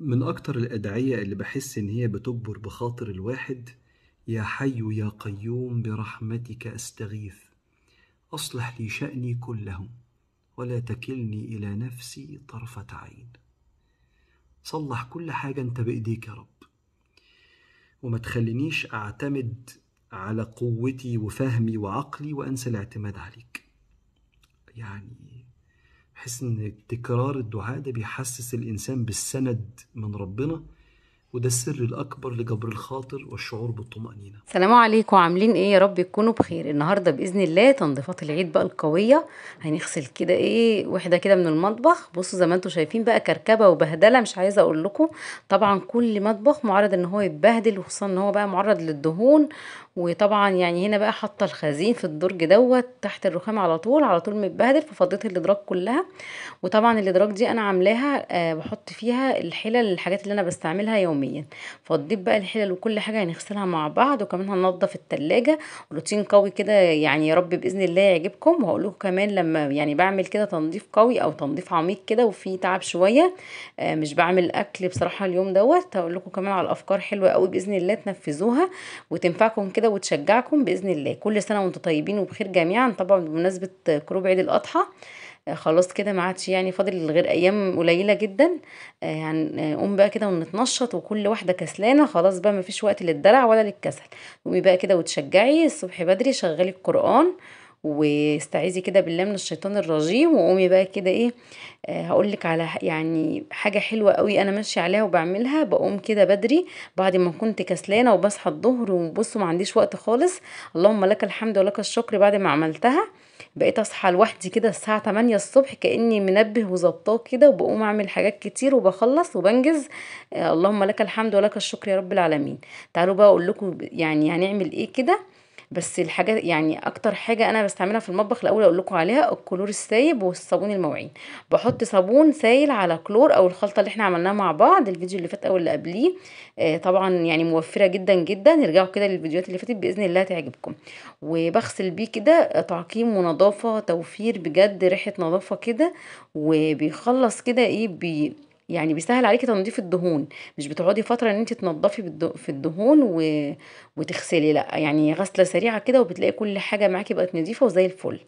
من أكتر الأدعية اللي بحس إن هي بتجبر بخاطر الواحد يا حي يا قيوم برحمتك أستغيث أصلح لي شأني كله ولا تكلني إلى نفسي طرفة عين صلح كل حاجة أنت بإيديك يا رب وما تخلينيش أعتمد على قوتي وفهمي وعقلي وأنسى الاعتماد عليك يعني بحس ان تكرار الدعاء ده بيحسس الانسان بالسند من ربنا وده السر الاكبر لجبر الخاطر والشعور بالطمانينه السلام عليكم عاملين ايه يا رب تكونوا بخير النهارده باذن الله تنظيفات العيد بقى القويه هنغسل كده ايه وحده كده من المطبخ بصوا زي ما انتم شايفين بقى كركبه وبهدله مش عايزه اقول لكم طبعا كل مطبخ معرض ان هو يتبهدل وخصوصا ان هو بقى معرض للدهون وطبعا يعني هنا بقى حاطه الخزين في الدرج دوت تحت الرخام على طول على طول متبهدل ففضيت الادراج كلها وطبعا الادراج دي انا عاملاها أه بحط فيها الحلل الحاجات اللي انا بستعملها يوميا فضيت بقى الحلل وكل حاجه هنغسلها مع بعض وكمان هننضف التلاجة روتين قوي كده يعني يا رب باذن الله يعجبكم وهقول لكم كمان لما يعني بعمل كده تنظيف قوي او تنظيف عميق كده وفي تعب شويه أه مش بعمل اكل بصراحه اليوم دوت هقول لكم كمان على افكار حلوه قوي باذن الله تنفذوها وتنفعكم كده كده وتشجعكم باذن الله كل سنه وانتم طيبين وبخير جميعا طبعا بمناسبه قرب عيد الاضحى آه، خلاص كده ما عادش يعني فاضل غير ايام قليله جدا يعني آه، قوم بقى كده ونتنشط وكل واحده كسلانه خلاص بقى مفيش وقت للدلع ولا للكسل قومي بقى كده وتشجعي الصبح بدري شغلي القران واستعيذي كده بالله من الشيطان الرجيم وقومي بقى كده ايه آه هقولك على يعني حاجه حلوه قوي انا ماشيه عليها وبعملها بقوم كده بدري بعد ما كنت كسلانه وبصحى الظهر وبصوا ما عنديش وقت خالص اللهم لك الحمد ولك الشكر بعد ما عملتها بقيت اصحى لوحدي كده الساعه 8 الصبح كاني منبه وظبطاه كده وبقوم اعمل حاجات كتير وبخلص وبنجز آه اللهم لك الحمد ولك الشكر يا رب العالمين تعالوا بقى اقول لكم يعني هنعمل ايه كده بس الحاجات يعني اكتر حاجه انا بستعملها في المطبخ الاول اقول لكم عليها الكلور السايب والصابون المواعين بحط صابون سايل على كلور او الخلطه اللي احنا عملناها مع بعض الفيديو اللي فات او اللي قبليه آه طبعا يعني موفره جدا جدا ارجعوا كده للفيديوهات اللي فاتت باذن الله تعجبكم وبغسل بيه كده تعقيم ونظافه توفير بجد ريحه نظافه كده وبيخلص كده ايه بي يعني بيسهل عليكي تنظيف الدهون مش بتقعدي فتره ان انت تنضفي في الدهون و... وتغسلي لا يعني غسله سريعه كده وبتلاقي كل حاجه معاكي بقت نظيفه وزي الفل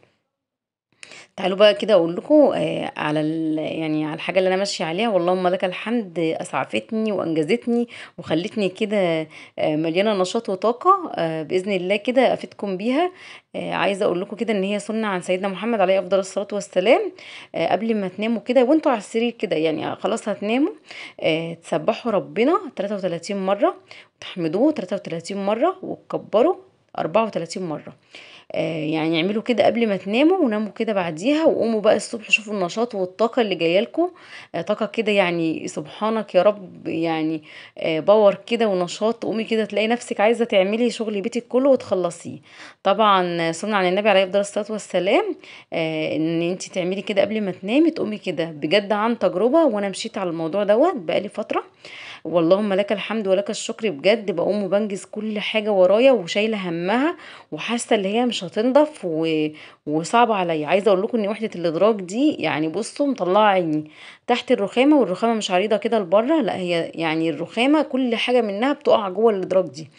تعالوا بقى كده اقول لكم آه، على يعني على الحاجه اللي انا ماشيه عليها ما لك الحمد اسعفتني وانجزتني وخلتني كده آه، مليانه نشاط وطاقه آه، باذن الله كده افيدكم بيها عايزه اقول لكم كده ان هي سنه عن سيدنا محمد عليه افضل الصلاه والسلام قبل ما تناموا كده وانتوا على السرير كده يعني خلاص هتناموا تسبحوا ربنا 33 مره وتحمدوه 33 مره وتكبروا 34 مره آه، يعني اعملوا كده قبل ما تناموا وناموا كده بعديها وقوموا بقى الصبح شوفوا النشاط والطاقة اللي جاية لكم آه، طاقة كده يعني سبحانك يا رب يعني آه، باور كده ونشاط تقومي كده تلاقي نفسك عايزة تعملي شغل بيتك كله وتخلصيه طبعا سنة عن النبي عليه الصلاة والسلام ان انت تعملي كده قبل ما تنامي تقومي كده بجد عن تجربة وانا مشيت على الموضوع دوت بقالي فترة واللهم لك الحمد ولك الشكر بجد بقوم وبنجز كل حاجة ورايا وشايلة همها وحاسة اللي هي مش مش هتنضف و... وصعب عليا عايزه اقول لكم ان وحده الادراج دي يعني بصوا مطلعه عيني تحت الرخامه والرخامه مش عريضه كده لبره لا هي يعني الرخامه كل حاجه منها بتقع جوه الادراج دي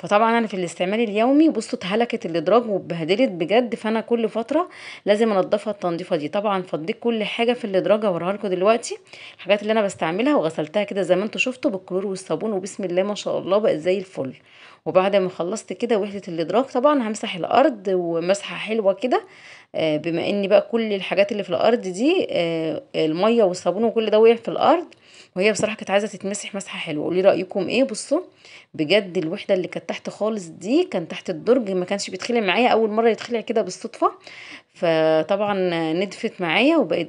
فطبعا انا في الاستعمال اليومي بصوا اتهلكت الادراج وبهدلت بجد فانا كل فتره لازم انضفها التنظيفه دي طبعا فضيت كل حاجه في الادراج هوريها لكم دلوقتي الحاجات اللي انا بستعملها وغسلتها كده زي ما انتم شفتوا بالكلور والصابون وبسم الله ما شاء الله بقت زي الفل وبعد ما خلصت كده وحده الادراج طبعا همسح الارض ومسحه حلوه كده آه، بما ان بقى كل الحاجات اللي في الارض دي آه، الميه والصابون وكل ده وقع في الارض وهي بصراحه كانت عايزه تتمسح مسحه حلوه قولي رايكم ايه بصوا بجد الوحده اللي كانت تحت خالص دي كان تحت الدرج ما كانش بيتخلع معايا اول مره يتخلع كده بالصدفه فطبعا ندفت معايا وبقت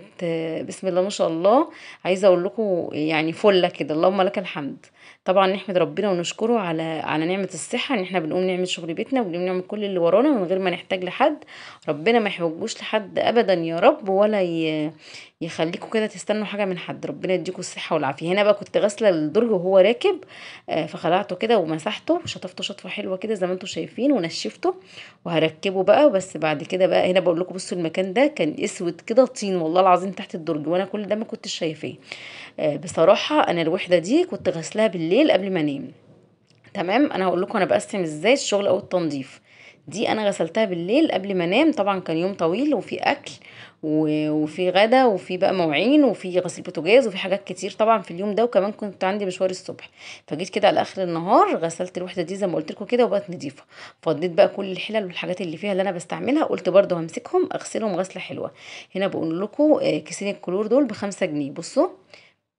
بسم الله ما شاء الله عايزه اقول لكم يعني فله كده اللهم لك الحمد طبعًا نحمد ربنا ونشكره على على نعمة الصحة إن إحنا بنقوم نعمل شغل بيتنا، وبنقوم نعمل كل اللي ورانا من غير ما نحتاج لحد، ربنا ما يحوجوش لحد أبدًا يا رب، ولا ي يخليكم كده تستنوا حاجة من حد، ربنا يديكم الصحة والعافية، هنا بقى كنت غاسلة الدرج وهو راكب آه، فخلعته كده ومسحته وشطفته شطفة حلوة كده زي ما أنتم شايفين ونشفته، وهركبه بقى بس بعد كده بقى هنا بقول لكم بصوا المكان ده كان أسود كده طين والله العظيم تحت الدرج، وأنا كل ده ما كنتش شايفاه، آه، بصراحة أنا الوحدة دي كنت غاسلاها بالليل بالليل قبل ما انام تمام انا هقول لكم انا بقسم ازاي الشغل او التنظيف دي انا غسلتها بالليل قبل ما انام طبعا كان يوم طويل وفي اكل وفي غدا وفي بقى مواعين وفي غسيل بوتاجاز وفي حاجات كتير طبعا في اليوم ده وكمان كنت عندي مشوار الصبح فجيت كده على اخر النهار غسلت الوحده دي زي ما قلت لكم كده وبقت نضيفه فضيت بقى كل الحلل والحاجات اللي فيها اللي انا بستعملها قلت برده همسكهم اغسلهم غسله حلوه هنا بقول لكم آه، كيسين الكلور دول بخمسة جنيه بصوا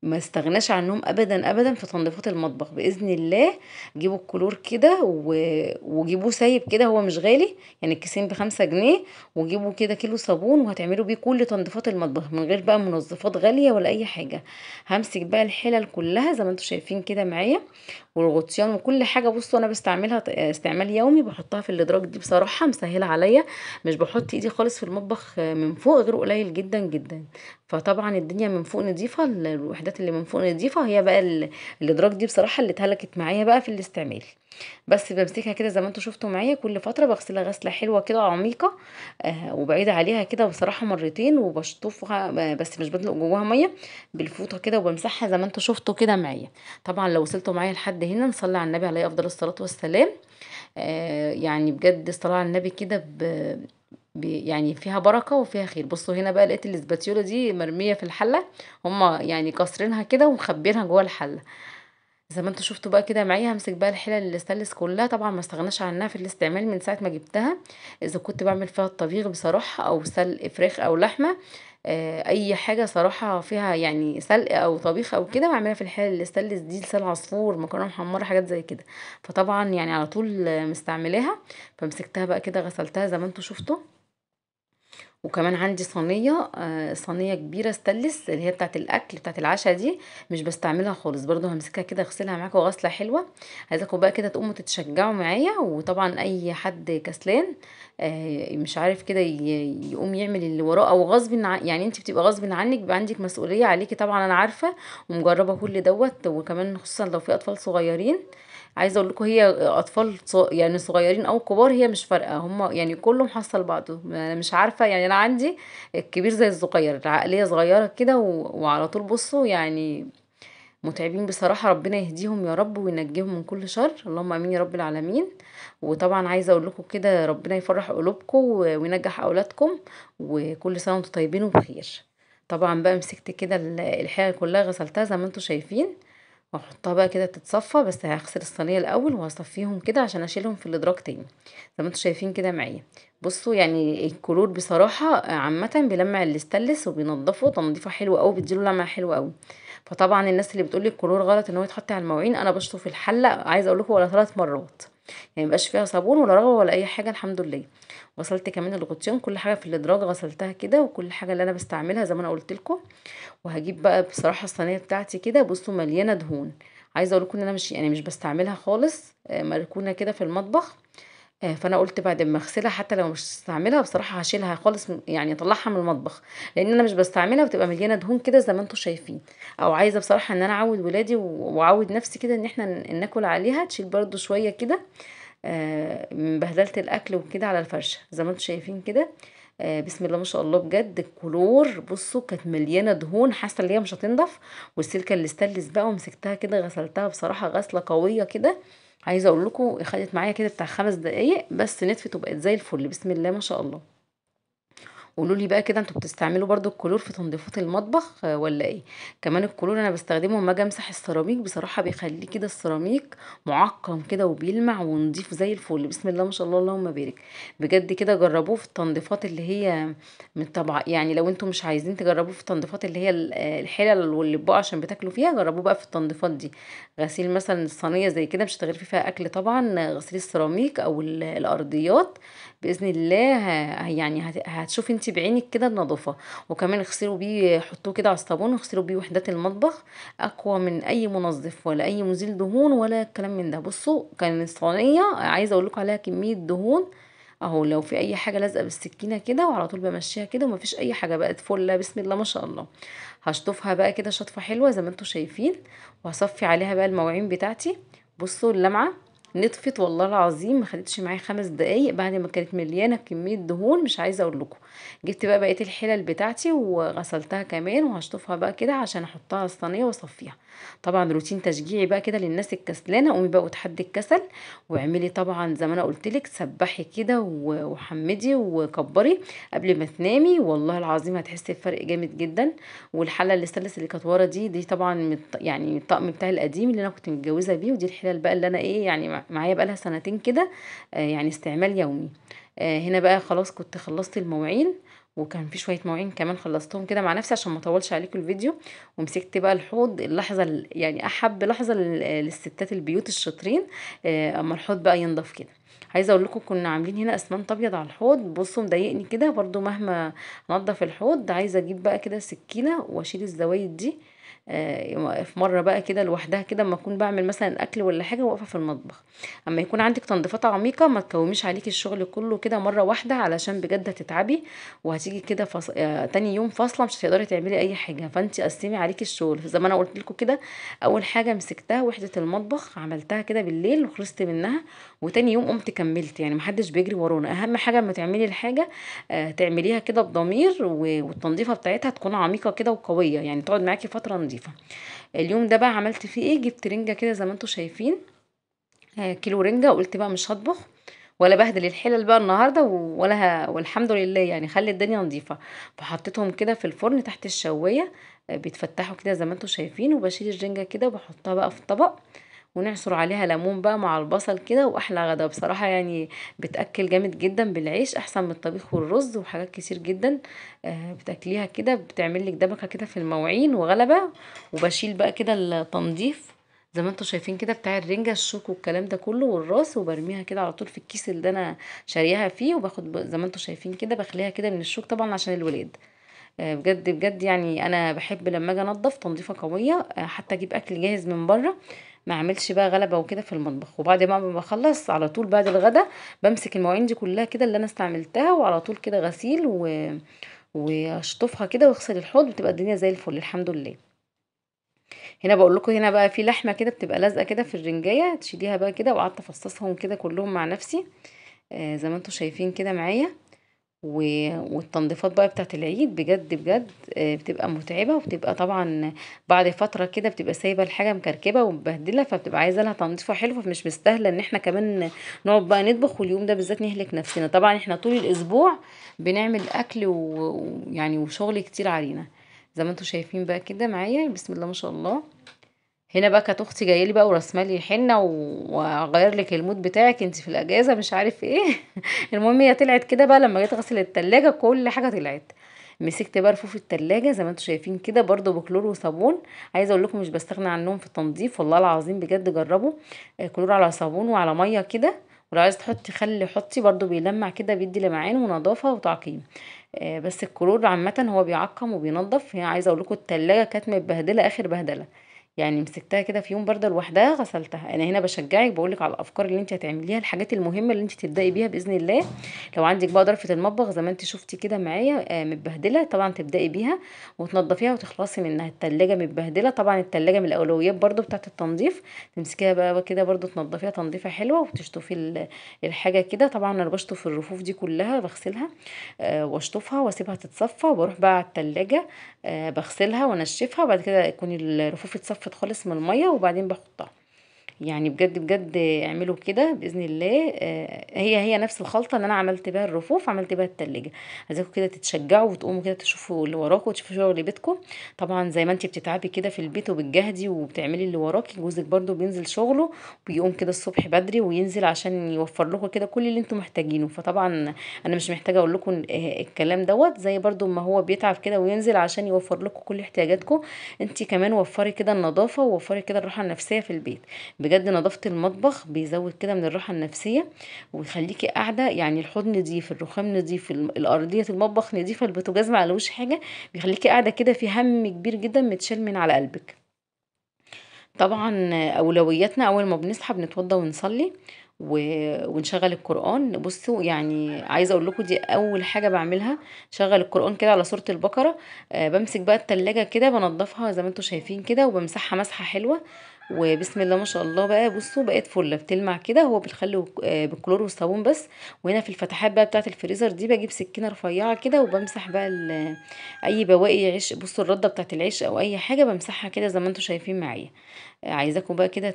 ما استغناش عنهم ابدا ابدا في تنظيفات المطبخ باذن الله جيبوا الكلور كده و... وجيبوه سايب كده هو مش غالي يعني الكيسين بخمسة جنيه وجيبوا كده كيلو صابون وهتعملوا بيه كل تنظيفات المطبخ من غير بقى منظفات غاليه ولا اي حاجه همسك بقى الحلل كلها زي ما انتم شايفين كده معايا والغطيان وكل حاجه بصوا انا بستعملها استعمال يومي بحطها في الادراج دي بصراحه مسهله عليا مش بحط ايدي خالص في المطبخ من فوق غير قليل جدا جدا فطبعا الدنيا من فوق نضيفه الوحدات الحاجات اللي من فوق نضيفه هي بقى الادراك دي بصراحه اللي اتهلكت معايا بقى في الاستعمال بس بمسكها كده زي ما انتم شفتوا معايا كل فتره بغسلها غسله حلوه كده عميقه آه وبعيد عليها كده بصراحه مرتين وبشطفها آه، بس مش بدلق جواها ميه بالفوطه كده وبمسحها زي ما انتم شفتوا كده معايا طبعا لو وصلتوا معايا لحد هنا نصلي على النبي عليه افضل الصلاه والسلام آه يعني بجد الصلاه على النبي كده يعني فيها بركة وفيها خير بصوا هنا بقى لقيت الاسباتيولا دي مرمية في الحلة هما يعني كسرينها كده ومخبينها جوه الحلة زي ما انتوا شفتوا بقى كده معايا همسك بقى الحلل الاستانلس كلها طبعا ما استغناش عنها في الاستعمال من ساعة ما جبتها اذا كنت بعمل فيها الطبيخ بصراحة او سلق فراخ او لحمة آه، اي حاجة صراحة فيها يعني سلق او طبيخ او كده بعملها في الحلل الاستانلس دي لسان عصفور مكرونة محمرة حاجات زي كده فطبعا يعني على طول مستعملاها فمسكتها بقى كده غسلتها زي ما انتوا شفتوا وكمان عندي صينيه آه، صينيه كبيره ستلس اللي هي بتاعه الاكل بتاعه العشاء دي مش بستعملها خالص برضو همسكها كده اغسلها معاكم غسله حلوه عايزاكم بقى كده تقوموا تتشجعوا معايا وطبعا اي حد كسلان آه، مش عارف كده يقوم يعمل اللي وراه او غصب يعني انت بتبقى غصب عنك بيبقى عندك مسؤوليه عليكي طبعا انا عارفه ومجربه كل دوت وكمان خصوصا لو في اطفال صغيرين عايزه اقول لكم هي اطفال يعني صغيرين او كبار هي مش فارقه هم يعني كله محصل بعضه انا مش عارفه يعني انا عندي الكبير زي الصغير العقليه صغيره كده وعلى طول بصوا يعني متعبين بصراحه ربنا يهديهم يا رب وينجيهم من كل شر اللهم امين يا رب العالمين وطبعا عايزه اقول لكم كده ربنا يفرح قلوبكم وينجح اولادكم وكل سنه وانتم طيبين وبخير طبعا بقى مسكت كده الحاجه كلها غسلتها زي ما انتم شايفين واحطها بقى كده تتصفى بس هغسل الصينيه الاول وهصفيهم كده عشان اشيلهم في الادراج تاني زي ما انتم شايفين كده معايا بصوا يعني الكلور بصراحه عامه بيلمع الاستانلس وبينضفه تنظيفه حلوه قوي بيديله لمعه حلوه قوي فطبعا الناس اللي بتقول لي الكلور غلط ان هو يتحط على المواعين انا بشطف في الحله عايزه اقول لكم ولا ثلاث مرات يعني مبقاش فيها صابون ولا رغوه ولا اي حاجه الحمد لله وصلت كمان الغطيان كل حاجه في الادراج غسلتها كده وكل حاجه اللي انا بستعملها زي ما انا قلت لكم وهجيب بقى بصراحه الصينيه بتاعتي كده بصوا مليانه دهون عايزه اقول لكم ان انا مش يعني مش بستعملها خالص آه، مركونه كده في المطبخ آه، فانا قلت بعد ما اغسلها حتى لو مش هستعملها بصراحه هشيلها خالص يعني اطلعها من المطبخ لان انا مش بستعملها بتبقى مليانه دهون كده زي ما انتم شايفين او عايزه بصراحه ان انا اعود ولادي واعود نفسي كده ان احنا ناكل عليها تشيل برده شويه كده آه، من بهدله الاكل وكده على الفرشه زي ما انتم شايفين كده آه، بسم الله ما شاء الله بجد الكلور بصوا كانت مليانه دهون حاسه ان هي مش هتنضف والسلكه اللي استلس بقى ومسكتها كده غسلتها بصراحه غسله قويه كده عايزه اقول لكم خدت معايا كده بتاع خمس دقايق بس نتفت وبقت زي الفل بسم الله ما شاء الله قولوا لي بقى كده انتوا بتستعملوا برضو الكلور في تنظيفات المطبخ ولا ايه كمان الكلور انا بستخدمه لما اجي امسح السيراميك بصراحه بيخلي كده السيراميك معقم كده وبيلمع ونضيف زي الفل بسم الله ما شاء الله اللهم بارك بجد كده جربوه في التنظيفات اللي هي من طبع يعني لو انتوا مش عايزين تجربوه في التنظيفات اللي هي الحلل واللي بقى عشان بتاكلوا فيها جربوه بقى في التنظيفات دي غسيل مثلا الصينيه زي كده مش هتغرفي فيها اكل طبعا غسيل السيراميك او الارضيات باذن الله يعني هتشوفي انت بعينك كده النظافه وكمان اغسلوا بيه حطوه كده على الصابون واغسلوا بيه وحدات المطبخ اقوى من اي منظف ولا اي مزيل دهون ولا الكلام من ده بصوا كان الصينيه عايزه اقول لكم عليها كميه دهون اهو لو في اي حاجه لازقه بالسكينه كده وعلى طول بمشيها كده ومفيش اي حاجه بقت فله بسم الله ما شاء الله هشطفها بقى كده شطفه حلوه زي ما انتم شايفين وهصفي عليها بقى المواعين بتاعتي بصوا اللمعه نطفت والله العظيم ما خدتش معايا خمس دقايق بعد ما كانت مليانه كميه دهون مش عايزه اقول لكم جبت بقى بقيه الحلل بتاعتي وغسلتها كمان وهشطفها بقى كده عشان احطها على الصينيه واصفيها طبعا روتين تشجيعي بقى كده للناس الكسلانه قومي بقى وتحدي الكسل واعملي طبعا زي ما انا قلت لك سبحي كده وحمدي وكبري قبل ما تنامي والله العظيم هتحسي بفرق جامد جدا والحله الاستانلس اللي كانت ورا دي دي طبعا يعني الطقم بتاعي القديم اللي انا كنت متجوزه بيه ودي الحلل بقى اللي انا ايه يعني معايا بقى لها سنتين كده آه، يعني استعمال يومي آه، هنا بقى خلاص كنت خلصت المواعين وكان في شويه مواعين كمان خلصتهم كده مع نفسي عشان ما اطولش عليكم الفيديو ومسكت بقى الحوض اللحظه يعني احب لحظه للستات البيوت الشاطرين آه، اما الحوض بقى ينضف كده عايزه اقول لكم كنا عاملين هنا اسمنت ابيض على الحوض بصوا مضايقني كده برضو مهما نضف الحوض عايزه اجيب بقى كده سكينه واشيل الزوايد دي آه، في مرة بقى كده لوحدها كده أمّا أكون بعمل مثلًا أكل ولا حاجة واقفة في المطبخ، أمّا يكون عندِك تنضيفات عميقة ما تكوّميش عليكِ الشغل كلّه كده مرة واحدة علشان بجد هتتعبي، وهتيجي كده فص آه، تاني يوم فاصلة مش هتقدري تعملي أي حاجة، فأنتِ قسّمي عليكِ الشغل، زي ما أنا قُلت لكم كده أول حاجة مسكتها وحدة المطبخ عملتها كده بالليل وخلصت منها، وتاني يوم قُمت كمّلت يعني محدش بيجري ورانا، أهم حاجة أمّا تعملي الحاجة آه، تعمليها كده بضمير والتنظيفه والتنضيفة بتاعتها تكون عميقة كده وقوية، يعني تقعد معاكي فترة نظيفه اليوم ده بقى عملت فيه ايه جبت رنجه كده زي ما انتم شايفين آه، كيلو رنجه وقلت بقى مش هطبخ ولا بهدل الحلل بقى النهارده ولا ه... والحمد لله يعني خلي الدنيا نظيفه فحطيتهم كده في الفرن تحت الشوايه آه، بيتفتحوا كده زي ما انتم شايفين وبشيل الرنجه كده وبحطها بقى في الطبق ونعصر عليها ليمون بقى مع البصل كده واحلى غدا بصراحه يعني بتاكل جامد جدا بالعيش احسن من الطبيخ والرز وحاجات كتير جدا آه، بتاكليها كده بتعمل لك دبكه كده في المواعين وغلبه وبشيل بقى كده التنظيف زي ما انتم شايفين كده بتاع الرنجة الشوك والكلام ده كله والراس وبرميها كده على طول في الكيس اللي انا شارياها فيه وباخد زي ما انتم شايفين كده بخليها كده من الشوك طبعا عشان الولاد آه، بجد بجد يعني انا بحب لما اجي انضف تنظيفه قويه آه، حتى اجيب اكل جاهز من بره ما اعملش بقى غلبه وكده في المطبخ وبعد ما بخلص على طول بعد الغدا بمسك المواعين دي كلها كده اللي انا استعملتها وعلى طول كده غسيل و... واشطفها كده واغسل الحوض بتبقى الدنيا زي الفل الحمد لله هنا بقول لكم هنا بقى في لحمه كده بتبقى لازقه كده في الرنجايه تشيليها بقى كده وقعدت افصصهم كده كلهم مع نفسي آه زي ما انتم شايفين كده معايا و... والتنظيفات بقى بتاعت العيد بجد بجد آه، بتبقى متعبة وبتبقى طبعا بعد فترة كده بتبقى سايبة الحاجة مكركبة ومبهدلة فبتبقى عايزة لها تنظيفة حلوة فمش مستاهلة ان احنا كمان نقعد بقى نطبخ واليوم ده بالذات نهلك نفسنا طبعا احنا طول الاسبوع بنعمل اكل ويعني وشغل كتير علينا زي ما انتوا شايفين بقى كده معايا بسم الله ما شاء الله هنا بقى كانت اختي جايه لي بقى ورسمه لي حنه وغير لك المود بتاعك انت في الاجازه مش عارف ايه المهم هي طلعت كده بقى لما جيت اغسل التلاجة كل حاجه طلعت مسكت بقى رفوف التلاجة زي ما انتم شايفين كده برضو بكلور وصابون عايزه اقول لكم مش بستغنى عنهم في التنظيف والله العظيم بجد جربوا آه، كلور على صابون وعلى ميه كده ولو عايزه تحطي خل حطي برضو بيلمع كده بيدي لمعان ونظافه وتعقيم آه، بس الكلور عامه هو بيعقم وبينظف هي عايزه اقول لكم التلاجة كانت متبهدله اخر بهدله يعني مسكتها كده في يوم برده لوحدها غسلتها انا هنا بشجعك بقولك على الافكار اللي انت هتعمليها الحاجات المهمه اللي انت تبداي بيها باذن الله لو عندك بقى ضرفه المطبخ زي ما انت شفتي كده معايا آه، متبهدله طبعا تبداي بيها وتنضفيها وتخلصي منها التلاجة متبهدله طبعا التلاجة من الاولويات برده بتاعه التنظيف تمسكيها بقى كده برده تنضفيها تنظيفه حلوه وتشطفي الحاجه كده طبعا انا بشطف الرفوف دي كلها بغسلها آه، واشطفها واسيبها تتصفى وبروح بقى على التلاجة آه، بغسلها وانشفها وبعد كده يكون الرفوف اتصفى صفت خالص من المية وبعدين بحطها يعني بجد بجد اعملوا كده باذن الله آه، هي هي نفس الخلطه اللي انا عملت بيها الرفوف عملت بيها التلاجة عايزاكم كده تتشجعوا وتقوموا كده تشوفوا اللي وراكم وتشوفوا شغل بيتكم طبعا زي ما انت بتتعبي كده في البيت وبتجهدي وبتعملي اللي وراكي جوزك برده بينزل شغله بيقوم كده الصبح بدري وينزل عشان يوفر لكم كده كل اللي انتم محتاجينه فطبعا انا مش محتاجه اقول لكم الكلام دوت زي برده ما هو بيتعب كده وينزل عشان يوفر لكم كل احتياجاتكم انت كمان وفري كده النظافه ووفري كده الراحه النفسيه في البيت بجد نظافه المطبخ بيزود كده من الراحه النفسيه ويخليكي قاعده يعني الحوض نضيف الرخام نضيف الارضيه المطبخ نضيفه البوتاجاز ما علوش حاجه بيخليكي قاعده كده في هم كبير جدا متشال من على قلبك طبعا اولوياتنا اول ما بنصحى بنتوضى ونصلي و... ونشغل القران بصوا يعني عايزه اقول لكم دي اول حاجه بعملها شغل القران كده على سوره البقره آه بمسك بقى التلاجة كده بنضفها زي ما انتم شايفين كده وبمسحها مسحه حلوه وبسم الله ما شاء الله بقى بصوا بقت فله بتلمع كده هو بالخل آه، بالكلور والصابون بس وهنا في الفتحات بقى بتاعه الفريزر دي بجيب سكينه رفيعه كده وبمسح بقى اي بواقي عيش بصوا الرده بتاعه العيش او اي حاجه بمسحها كده زي ما انتم شايفين معايا آه، عايزاكم بقى كده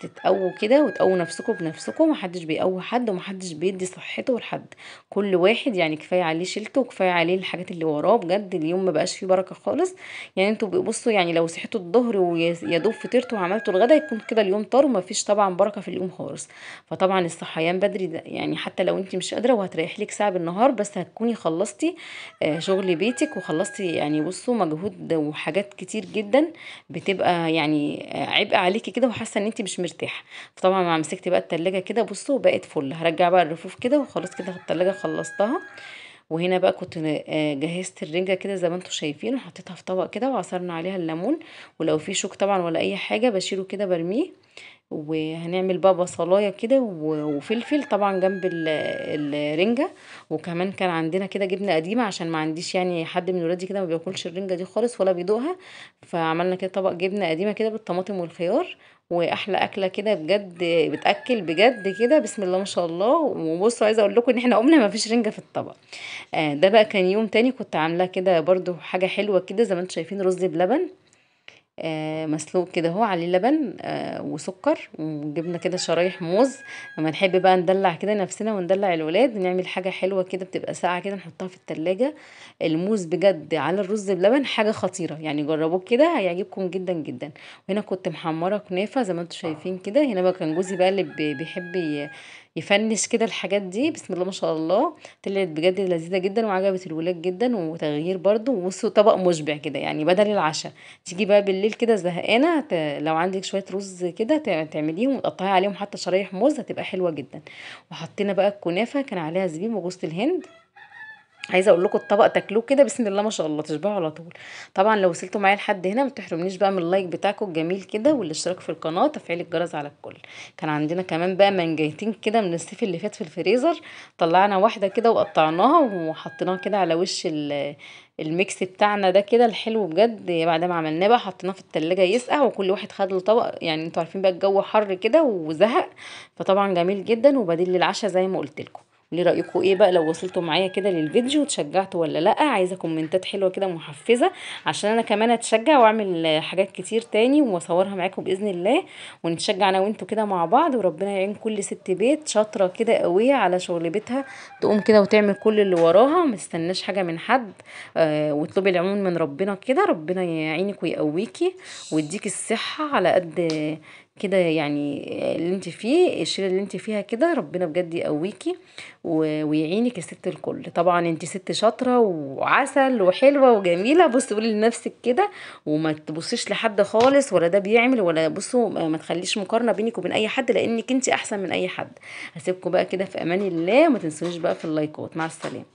تتقووا كده وتقووا نفسكم بنفسكم محدش بيقوي حد ومحدش بيدي صحته لحد كل واحد يعني كفايه عليه شيلته وكفايه عليه الحاجات اللي وراه بجد اليوم ما بقاش فيه بركه خالص يعني انتوا بصوا يعني لو صحيتوا الظهر ويا دوب فطرتوا وعملتوا عملته الغدا يكون كده اليوم طار ومفيش طبعا بركه في اليوم خالص فطبعا الصحيان بدري ده يعني حتى لو انت مش قادره وهتريح لك ساعه بالنهار بس هتكوني خلصتي آه، شغل بيتك وخلصتي يعني بصوا مجهود وحاجات كتير جدا بتبقى يعني آه، عبء عليكي كده وحاسه ان انت مش مرتاحه فطبعا ما مسكتي بقى التلاجة كده بصوا بقت فل هرجع بقى الرفوف كده وخلاص كده التلاجة خلصتها وهنا بقى كنت آه، جهزت الرنجة كده زي ما انتوا شايفين وحطيتها في طبق كده وعصرنا عليها الليمون ولو في شوك طبعا ولا اي حاجة بشيله كده برميه وهنعمل بقى بصلايه كده وفلفل طبعا جنب الرنجه وكمان كان عندنا كده جبنه قديمه عشان ما عنديش يعني حد من ولادي كده ما بياكلش الرنجه دي خالص ولا بيدوقها فعملنا كده طبق جبنه قديمه كده بالطماطم والخيار واحلى اكله كده بجد بتاكل بجد كده بسم الله ما شاء الله وبصوا عايزه اقول لكم ان احنا قمنا ما فيش رنجه في الطبق آه، ده بقى كان يوم تاني كنت عاملاه كده برده حاجه حلوه كده زي ما انتم شايفين رز بلبن آه، مسلوق كده اهو عليه لبن آه، وسكر وجبنا كده شرايح موز لما نحب بقى ندلع كده نفسنا وندلع الولاد نعمل حاجه حلوه كده بتبقى ساقعه كده نحطها في التلاجة الموز بجد على الرز بلبن حاجه خطيره يعني جربوه كده هيعجبكم جدا جدا وهنا كنت محمره كنافه زي ما انتم شايفين كده هنا بقى كان جوزي بقى اللي بيحب يفنش كده الحاجات دي بسم الله ما شاء الله طلعت بجد لذيذه جدا وعجبت الولاد جدا وتغيير برضو وبصوا طبق مشبع كده يعني بدل العشاء تيجي بقى بالليل كده زهقانه لو عندك شويه رز كده تعمليهم وتقطعي عليهم حتى شرايح موز هتبقى حلوه جدا وحطينا بقى الكنافه كان عليها زبيب وجوز الهند عايزه اقول لكم الطبق تاكلوه كده بسم الله ما شاء الله تشبعوا على طول طبعا لو وصلتوا معايا لحد هنا ما تحرمنيش بقى من اللايك بتاعكم الجميل كده والاشتراك في القناه وتفعيل الجرس على الكل كان عندنا كمان بقى منجيتين كده من الصيف اللي فات في الفريزر طلعنا واحده كده وقطعناها وحطيناها كده على وش الميكس بتاعنا ده كده الحلو بجد بعد ما عملناه بقى حطيناه في التلاجة يسقع وكل واحد خد له طبق يعني انتوا عارفين بقى الجو حر كده وزهق فطبعا جميل جدا وبديل للعشاء زي ما قلت لكم ليه رايكم ايه بقى لو وصلتوا معايا كده للفيديو وتشجعتوا ولا لا عايزه كومنتات حلوه كده محفزه عشان انا كمان اتشجع واعمل حاجات كتير تاني واصورها معاكم باذن الله ونتشجع انا وانتوا كده مع بعض وربنا يعين كل ست بيت شاطره كده قويه على شغل بيتها تقوم كده وتعمل كل اللي وراها مستناش حاجه من حد آه، واطلبي العون من ربنا كده ربنا يعينك ويقويكي ويديكي الصحه على قد كده يعني آه، اللي انت فيه الشيله اللي انت فيها كده ربنا بجد يقويكي ويعينك يا ست الكل طبعا انت ست شاطره وعسل وحلوه وجميله بصي قولي لنفسك كده وما تبصيش لحد خالص ولا ده بيعمل ولا بصوا آه، ما تخليش مقارنه بينك وبين اي حد لانك انت احسن من اي حد هسيبكم بقى كده في امان الله وما تنسونيش بقى في اللايكات مع السلامه